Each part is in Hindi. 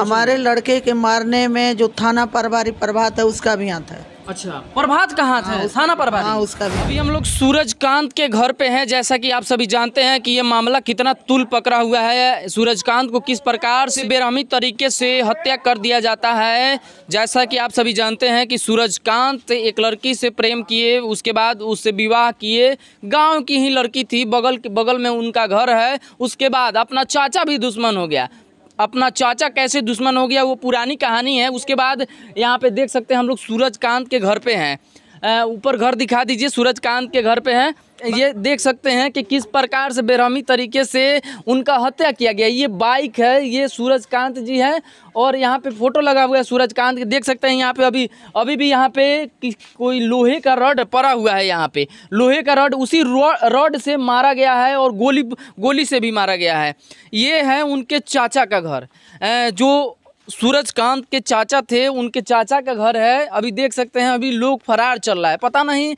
हमारे लड़के के मारने में जो थाना प्रभारी प्रभात है उसका भी हाथ है अच्छा प्रभात कहाँ था थाना प्रभात हाँ उसका भी अभी हम लोग सूरजकांत के घर पे हैं जैसा कि आप सभी जानते हैं कि ये मामला कितना तुल पकड़ा हुआ है सूरजकांत को किस प्रकार से बेरहमी तरीके से हत्या कर दिया जाता है जैसा कि आप सभी जानते हैं कि सूरजकांत एक लड़की से प्रेम किए उसके बाद उससे विवाह किए गाँव की ही लड़की थी बगल बगल में उनका घर है उसके बाद अपना चाचा भी दुश्मन हो गया अपना चाचा कैसे दुश्मन हो गया वो पुरानी कहानी है उसके बाद यहाँ पे देख सकते हैं हम लोग सूरज कांत के घर पे हैं ऊपर घर दिखा दीजिए सूरज कांत के घर पे हैं ये देख सकते हैं कि किस प्रकार से बेरहमी तरीके से उनका हत्या किया गया ये बाइक है ये सूरजकांत जी है और यहाँ पे फोटो लगा हुआ है सूरजकांत देख सकते हैं यहाँ पे अभी अभी भी यहाँ पे कोई लोहे का रड पड़ा हुआ है यहाँ पे लोहे का रड उसी रड से मारा गया है और गोली गोली से भी मारा गया है ये है उनके चाचा का घर जो सूरजकांत के चाचा थे उनके चाचा का घर है अभी देख सकते हैं अभी लोग फरार चल रहा है पता नहीं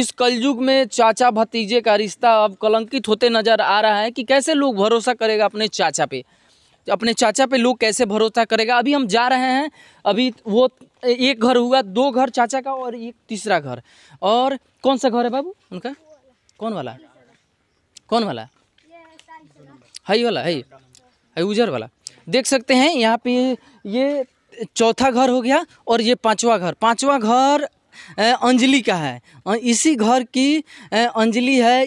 इस कलयुग में चाचा भतीजे का रिश्ता अब कलंकित होते नज़र आ रहा है कि कैसे लोग भरोसा करेगा अपने चाचा पे अपने चाचा पे लोग कैसे भरोसा करेगा अभी हम जा रहे हैं अभी वो एक घर हुआ दो घर चाचा का और एक तीसरा घर और कौन सा घर है बाबू उनका कौन वाला कौन वाला हई वाला है उजर वाला देख सकते हैं यहाँ पे ये चौथा घर हो गया और ये पांचवा घर पांचवा घर अंजलि का है इसी घर की अंजलि है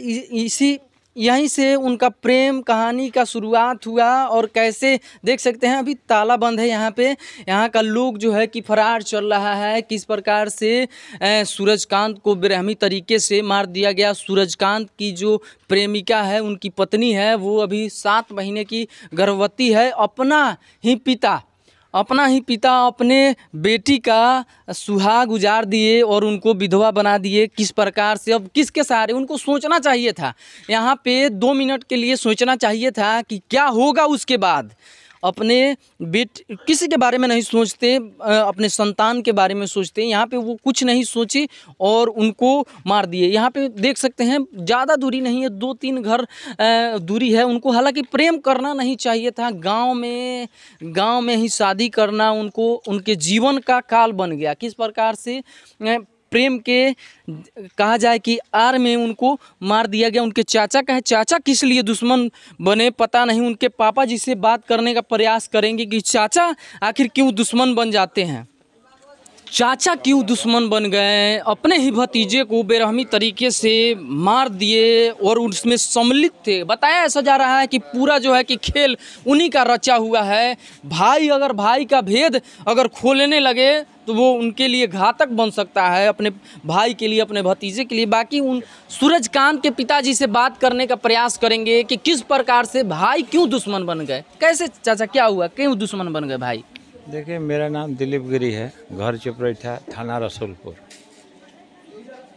इसी यहीं से उनका प्रेम कहानी का शुरुआत हुआ और कैसे देख सकते हैं अभी ताला बंद है यहाँ पे यहाँ का लोग जो है कि फरार चल रहा है किस प्रकार से सूरजकांत को बेरहमी तरीके से मार दिया गया सूरजकांत की जो प्रेमिका है उनकी पत्नी है वो अभी सात महीने की गर्भवती है अपना ही पिता अपना ही पिता अपने बेटी का सुहाग उजाड़ दिए और उनको विधवा बना दिए किस प्रकार से अब किसके सहारे उनको सोचना चाहिए था यहाँ पे दो मिनट के लिए सोचना चाहिए था कि क्या होगा उसके बाद अपने बेट किसी के बारे में नहीं सोचते अपने संतान के बारे में सोचते यहाँ पे वो कुछ नहीं सोचे और उनको मार दिए यहाँ पे देख सकते हैं ज़्यादा दूरी नहीं है दो तीन घर दूरी है उनको हालांकि प्रेम करना नहीं चाहिए था गांव में गांव में ही शादी करना उनको उनके जीवन का काल बन गया किस प्रकार से प्रेम के कहा जाए कि आर में उनको मार दिया गया उनके चाचा का है चाचा किस लिए दुश्मन बने पता नहीं उनके पापा जी से बात करने का प्रयास करेंगे कि चाचा आखिर क्यों दुश्मन बन जाते हैं चाचा क्यों दुश्मन बन गए अपने ही भतीजे को बेरहमी तरीके से मार दिए और उसमें सम्मिलित थे बताया ऐसा जा रहा है कि पूरा जो है कि खेल उन्हीं का रचा हुआ है भाई अगर भाई का भेद अगर खोलने लगे तो वो उनके लिए घातक बन सकता है अपने भाई के लिए अपने भतीजे के लिए बाकी उन सूरजकांत के पिताजी से बात करने का प्रयास करेंगे कि किस प्रकार से भाई क्यों दुश्मन बन गए कैसे चाचा क्या हुआ क्यों दुश्मन बन गए भाई देखिए मेरा नाम दिलीप गिरी है घर चपरेठा थाना रसूलपुर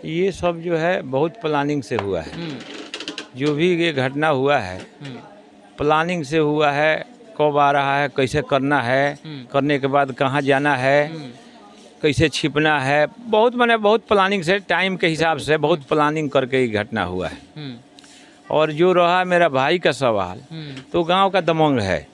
ये सब जो है बहुत प्लानिंग से हुआ है हम्म। जो भी ये घटना हुआ है प्लानिंग हम्म। से हुआ है कब आ रहा है कैसे करना है हम्म। करने के बाद कहाँ जाना है कैसे छिपना है बहुत मैंने बहुत प्लानिंग से टाइम के हिसाब से बहुत प्लानिंग करके ये घटना हुआ है और जो रहा मेरा भाई का सवाल तो गांव का दमंग है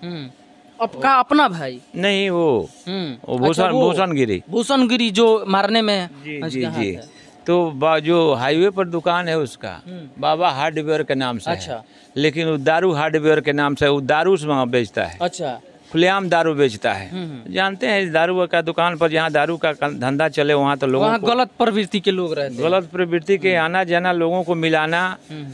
आपका अपना भाई नहीं वो हम्म। भूषण अच्छा, भूषण गिरी भूषण गिरी जो मारने में जी जी जी हाँ, अच्छा। तो जो हाईवे पर दुकान है उसका हम्म। बाबा हार्डवेयर के नाम से अच्छा लेकिन वो दारू हार्डवेयर के नाम से वो दारू से वहाँ बेचता है अच्छा खुलेआम दारू बेचता है हम्म, हम्म। जानते हैं दारू का दुकान पर जहाँ दारू का धंधा चले वहाँ तो लोग गलत प्रवृत्ति के लोग रहते गलत प्रवृत्ति के हम्म। आना जाना लोगों को मिलाना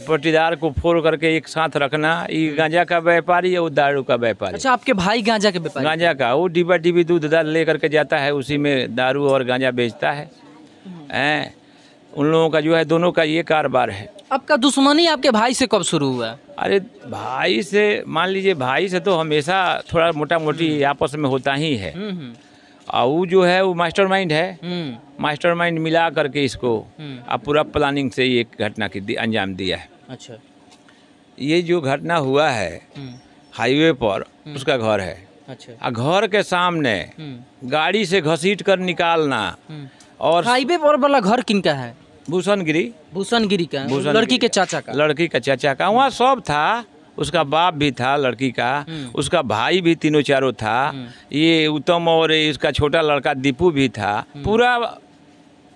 पटीदार को फोड़ करके एक साथ रखना ये गांजा का व्यापारी है वो दारू का व्यापारी अच्छा आपके भाई गांजा के व्यापारी गांजा का वो डिब्बा डिब्बी दूध दाल ले करके जाता है उसी में दारू और गांजा बेचता है उन लोगों का जो है दोनों का ये कारोबार है आपका दुश्मनी आपके भाई से कब शुरू हुआ अरे भाई से मान लीजिए भाई से तो हमेशा थोड़ा मोटा मोटी हम्म। आपस में होता ही है और हम्म, हम्म। जो है वो मास्टरमाइंड है मास्टरमाइंड मिला करके इसको अब पूरा प्लानिंग से ये घटना की अंजाम दिया है अच्छा ये जो घटना हुआ है हाईवे पर उसका घर है अच्छा घर के सामने गाड़ी से घसीट कर निकालना और हाईवे पर वाला घर किनका है भूषण गिरी भूषण गिरी का भूषण लड़की के चाचा का लड़की का चाचा का वहाँ सब था उसका बाप भी था लड़की का हम्म। उसका भाई भी तीनों चारों था हम्म। ये उत्तम और इसका छोटा लड़का दीपू भी था हम्म। पूरा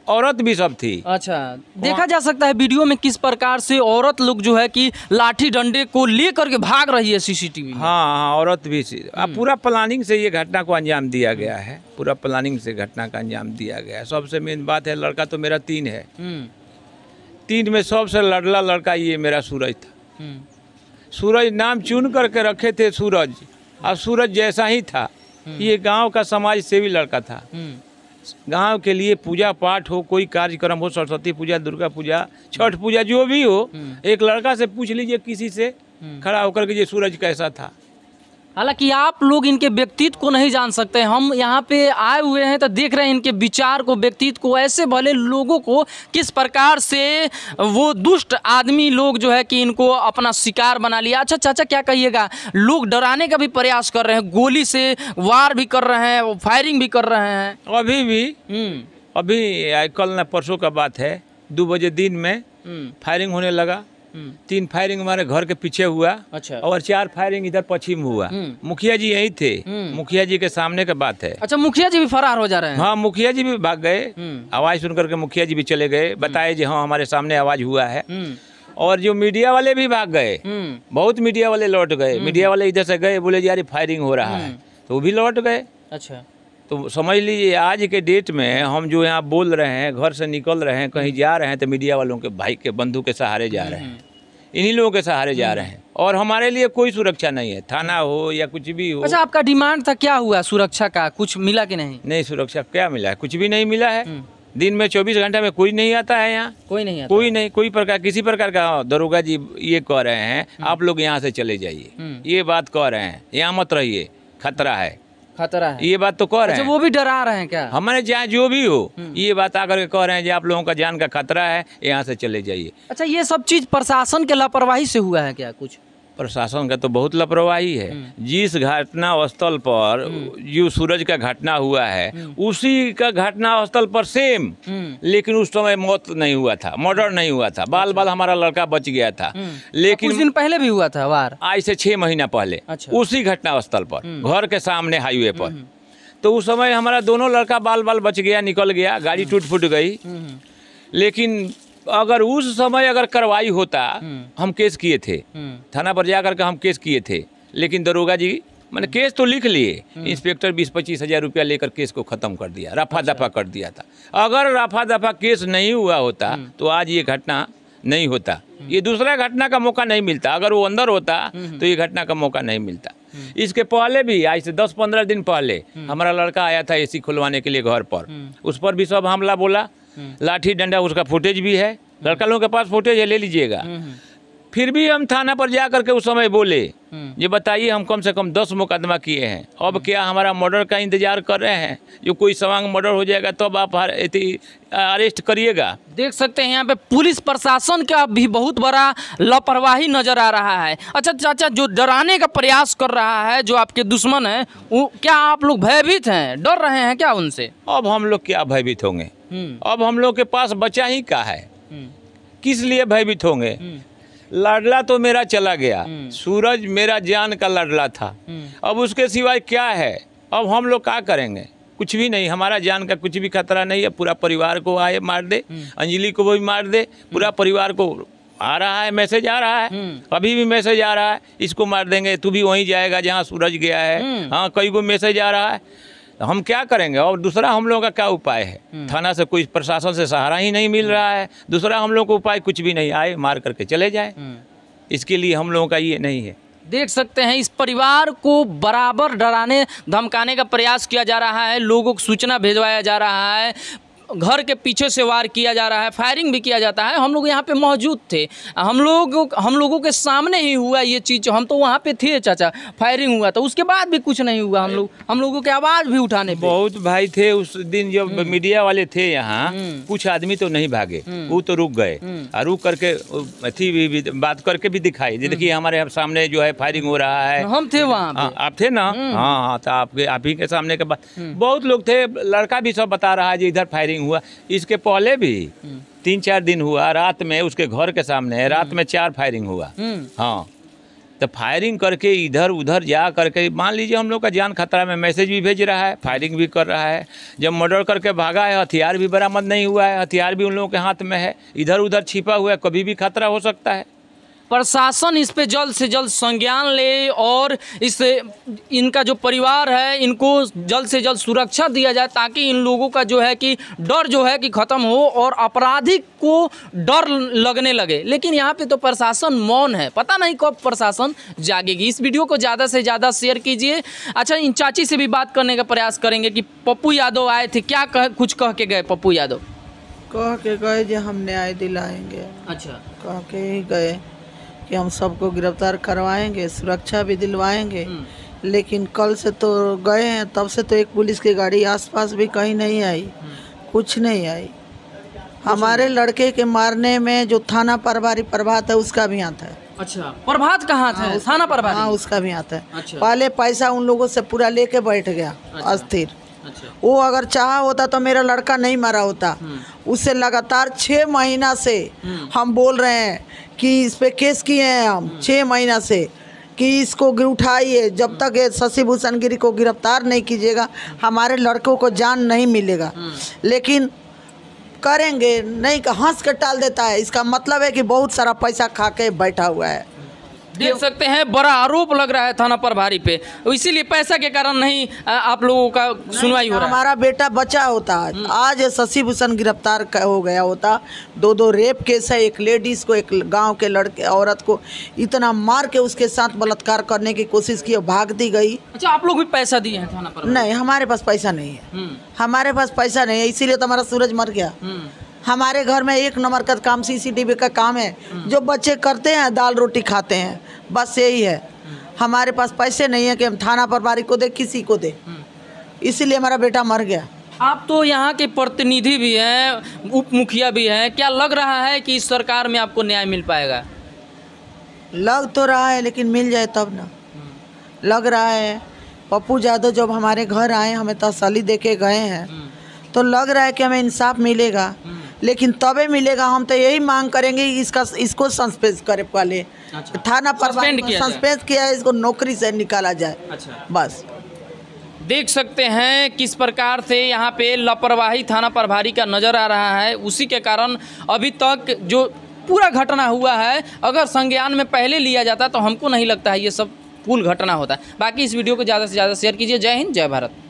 औरत भी सब थी अच्छा देखा जा सकता है वीडियो में किस प्रकार से औरत लोग जो है कि लाठी डंडे को ले करके भाग रही है सीसीटीवी हाँ हाँ औरत भी हम्म। पूरा प्लानिंग से ये घटना को अंजाम दिया गया है पूरा प्लानिंग से घटना का अंजाम दिया गया है सबसे मेन बात है लड़का तो मेरा तीन है हम्म। तीन में सबसे लड़ला लड़का ये मेरा सूरज था हम्म। सूरज नाम चुन करके रखे थे सूरज और सूरज जैसा ही था ये गाँव का समाज सेवी लड़का था गांव के लिए पूजा पाठ हो कोई कार्यक्रम हो सरस्वती पूजा दुर्गा पूजा छठ पूजा जो भी हो हम्म। एक लड़का से पूछ लीजिए किसी से हम्म। खड़ा होकर के ये सूरज कैसा था हालांकि आप लोग इनके व्यक्तित्व को नहीं जान सकते हम यहाँ पे आए हुए हैं तो देख रहे हैं इनके विचार को व्यक्तित्व को ऐसे भले लोगों को किस प्रकार से वो दुष्ट आदमी लोग जो है कि इनको अपना शिकार बना लिया अच्छा चाचा क्या कहिएगा लोग डराने का भी प्रयास कर रहे हैं गोली से वार भी कर रहे हैं फायरिंग भी कर रहे हैं अभी भी हम्म। अभी कल न परसों का बात है दो बजे दिन में हम्म। फायरिंग होने लगा हम्म। तीन फायरिंग हमारे घर के पीछे हुआ अच्छा और चार फायरिंग इधर पश्चिम हुआ हम्म। मुखिया जी यही थे हम्म। मुखिया जी के सामने का बात है अच्छा मुखिया जी भी फरार हो जा रहे हैं हाँ मुखिया जी भी भाग गए आवाज सुनकर के मुखिया जी भी चले गए बताए जी हाँ हमारे सामने आवाज हुआ है और जो मीडिया वाले भी भाग गए बहुत मीडिया वाले लौट गए मीडिया वाले इधर से गए बोले जी यार फायरिंग हो रहा है तो वो भी लौट गए अच्छा तो समझ लीजिए आज के डेट में हम जो यहाँ बोल रहे हैं घर से निकल रहे हैं कहीं जा रहे हैं तो मीडिया वालों के भाई के बंधु के सहारे जा रहे हैं हम्म। इन्हीं लोगों के सहारे जा हम्म। रहे हैं और हमारे लिए कोई सुरक्षा नहीं है थाना हो या कुछ भी हो अच्छा आपका डिमांड था क्या हुआ सुरक्षा का कुछ मिला कि नहीं नहीं सुरक्षा क्या मिला है कुछ भी नहीं मिला है हम्म। दिन में 24 घंटे में कोई नहीं आता है यहाँ कोई नहीं आता कोई नहीं कोई प्रकार किसी प्रकार का हाँ, दरोगा जी ये कह रहे हैं आप लोग यहाँ से चले जाइए ये बात कह रहे हैं यहाँ मत रहिए खतरा है खतरा है ये बात तो कह रहे अच्छा, हैं वो भी डरा रहे हैं क्या हमारे जहाँ जो भी हो हम्म। ये बात आकर के कह रहे हैं जो आप लोगों का जान का खतरा है यहाँ से चले जाइए अच्छा ये सब चीज प्रशासन के लापरवाही से हुआ है क्या कुछ प्रशासन का तो बहुत लापरवाही है हम्म। जिस घटना स्थल पर जो हम्म। सूरज का घटना हुआ है हम्म। उसी का घटना स्थल पर सेम लेकिन उस समय मौत नहीं हुआ था मर्डर नहीं हुआ था बाल अच्छा। बाल हमारा लड़का बच गया था लेकिन उस दिन पहले भी हुआ था वार आज से छह महीना पहले अच्छा। उसी घटना स्थल पर घर के सामने हाईवे पर तो उस समय हमारा दोनों लड़का बाल बाल बच गया निकल गया गाड़ी टूट फूट गई लेकिन अगर उस समय अगर कार्रवाई होता हम्म। हम केस किए थे हम्म। थाना पर जाकर के हम केस किए थे लेकिन दरोगा जी मैंने हम्म। केस तो लिख लिए इंस्पेक्टर बीस पच्चीस हजार रुपया लेकर केस को खत्म कर दिया रफा अच्छा। दफा कर दिया था अगर रफा दफा केस नहीं हुआ होता तो आज ये घटना नहीं होता ये दूसरा घटना का मौका नहीं मिलता अगर वो अंदर होता तो ये घटना का मौका नहीं मिलता इसके पहले भी आज से दस पंद्रह दिन पहले हमारा लड़का आया था एसी खुलवाने के लिए घर पर उस पर भी सब हमला बोला लाठी डंडा उसका फुटेज भी है लड़का लोगों के पास फुटेज है ले लीजिएगा हम्म, हम्म। फिर भी हम थाना पर जा करके उस समय बोले हम्म। ये बताइए हम कम से कम दस मुकदमा किए हैं अब क्या हमारा मर्डर का इंतजार कर रहे हैं जो कोई सवांग मर्डर हो जाएगा तब तो आप अरेस्ट करिएगा देख सकते हैं यहाँ पे पुलिस प्रशासन का भी बहुत बड़ा लापरवाही नजर आ रहा है अच्छा चाचा जो डराने का प्रयास कर रहा है जो आपके दुश्मन है वो क्या आप लोग भयभीत हैं डर रहे हैं क्या उनसे अब हम लोग क्या भयभीत होंगे हम्म। अब हम लोग के पास बचा ही क्या है हम्म। किस लिए भयभीत होंगे लड़ला तो मेरा चला गया हम्म। सूरज मेरा जान का लड़ला था हम्म। अब उसके सिवाय क्या है अब हम लोग क्या करेंगे कुछ भी नहीं हमारा जान का कुछ भी खतरा नहीं है पूरा परिवार को आए मार दे हम्म। अंजलि को भी मार दे पूरा परिवार को आ रहा है मैसेज आ रहा है अभी भी मैसेज आ रहा है इसको मार देंगे तू भी वहीं जाएगा जहाँ सूरज गया है हाँ कई को मैसेज आ रहा है तो हम क्या करेंगे और दूसरा हम लोगों का क्या उपाय है हम्म। थाना से कोई प्रशासन से सहारा ही नहीं मिल रहा है दूसरा हम लोगों को उपाय कुछ भी नहीं आए मार करके चले जाए हम्म। इसके लिए हम लोगों का ये नहीं है देख सकते हैं इस परिवार को बराबर डराने धमकाने का प्रयास किया जा रहा है लोगों को सूचना भेजवाया जा रहा है घर के पीछे से वार किया जा रहा है फायरिंग भी किया जाता है हम लोग यहाँ पे मौजूद थे हम लोग हम लोगों के सामने ही हुआ ये चीज़ हम तो वहाँ पे थे चाचा फायरिंग हुआ तो उसके बाद भी कुछ नहीं हुआ हम लोग हम लोगों के आवाज़ भी उठाने बहुत भाई थे उस दिन जब हम्म। मीडिया वाले थे यहाँ हम्म। कुछ आदमी तो नहीं भागे हम्म। वो तो रुक गए और रुक करके अथी भी बात करके भी दिखाई देखिए हमारे सामने जो है फायरिंग हो रहा है हम थे वहाँ हाँ, आप थे ना हाँ हाँ तो आपके आप ही के सामने के बाद बहुत लोग थे लड़का भी सब बता रहा है जी इधर फायरिंग हुआ इसके पहले भी हम्म। तीन चार दिन हुआ रात में उसके घर के सामने हम्म। रात में चार फायरिंग हुआ हम्म। हाँ तो फायरिंग करके इधर उधर जा करके मान लीजिए हम लोग का जान खतरा में मैसेज भी भेज रहा है फायरिंग भी कर रहा है जब मर्डर करके भागा है हथियार भी बरामद नहीं हुआ है हथियार भी उन लोगों के हाथ में है इधर उधर छिपा हुआ है कभी भी खतरा हो सकता है प्रशासन इस पे जल्द से जल्द संज्ञान ले और इस इनका जो परिवार है इनको जल्द से जल्द सुरक्षा दिया जाए ताकि इन लोगों का जो है कि डर जो है कि ख़त्म हो और आपराधिक को डर लगने लगे लेकिन यहाँ पे तो प्रशासन मौन है पता नहीं कब प्रशासन जागेगी इस वीडियो को ज़्यादा से ज़्यादा शेयर कीजिए अच्छा इन चाची से भी बात करने का प्रयास करेंगे कि पप्पू यादव आए थे क्या कह कुछ कह के गए पप्पू यादव कह के गए जो हम न्याय दिलाएंगे अच्छा कह के ही गए कि हम सबको गिरफ्तार करवाएंगे सुरक्षा भी दिलवाएंगे हम्म। लेकिन कल से तो गए हैं तब से तो एक पुलिस की गाड़ी आसपास भी कहीं नहीं आई हम्म। कुछ नहीं आई हमारे लड़के के मारने में जो थाना प्रभारी प्रभात है उसका भी हाथ है अच्छा प्रभात कहाँ हाथ है हाँ, थाना प्रभात हाँ उसका भी हाथ है अच्छा। पहले पैसा उन लोगों से पूरा लेके बैठ गया अच्छा। अस्थिर अच्छा। वो अगर चाह होता तो मेरा लड़का नहीं मरा होता हम्म। उसे लगातार छः महीना से हम्म। हम बोल रहे हैं कि इस पर केस किए हैं हम हम्म। छः महीना से कि इसको उठाइए जब तक ये शशिभूषण गिरी को गिरफ्तार नहीं कीजिएगा हमारे लड़कों को जान नहीं मिलेगा लेकिन करेंगे नहीं हंस के टाल देता है इसका मतलब है कि बहुत सारा पैसा खा के बैठा हुआ है देख सकते हैं बड़ा आरोप लग रहा है थाना प्रभारी पे इसीलिए पैसा के कारण नहीं आप लोगों का सुनवाई हो रहा है हमारा बेटा बचा होता हम्म। आज शशि भूषण गिरफ्तार हो गया होता दो दो रेप केस है एक लेडीज़ को एक गांव के लड़के औरत को इतना मार के उसके साथ बलात्कार करने की कोशिश की भाग दी गई अच्छा आप लोग भी पैसा दिए थाना पर नहीं हमारे पास पैसा नहीं है हम्म। हमारे पास पैसा नहीं है इसीलिए तो हमारा सूरज मर गया हम्म। हमारे घर में एक नंबर का काम सीसीटीवी का काम है जो बच्चे करते हैं दाल रोटी खाते हैं बस यही है हमारे पास पैसे नहीं है कि हम थाना प्रभारी को दे किसी को दे इसीलिए हमारा बेटा मर गया आप तो यहाँ के प्रतिनिधि भी हैं उप मुखिया भी हैं क्या लग रहा है कि इस सरकार में आपको न्याय मिल पाएगा लग तो रहा है लेकिन मिल जाए तब ना लग रहा है पप्पू यादव जब हमारे घर आए हमें तसली दे के गए हैं हम्म। तो लग रहा है कि हमें इंसाफ मिलेगा हम्म। लेकिन तबे मिलेगा हम तो यही मांग करेंगे इसका इसको सस्पेंस करे पहले अच्छा। थाना पर सस्पेंस किया है इसको नौकरी से निकाला जाए अच्छा। बस देख सकते हैं किस प्रकार से यहाँ पे लापरवाही थाना प्रभारी का नज़र आ रहा है उसी के कारण अभी तक जो पूरा घटना हुआ है अगर संज्ञान में पहले लिया जाता तो हमको नहीं लगता है ये सब पूल घटना होता है बाकी इस वीडियो को ज़्यादा से ज़्यादा शेयर कीजिए जय हिंद जय भारत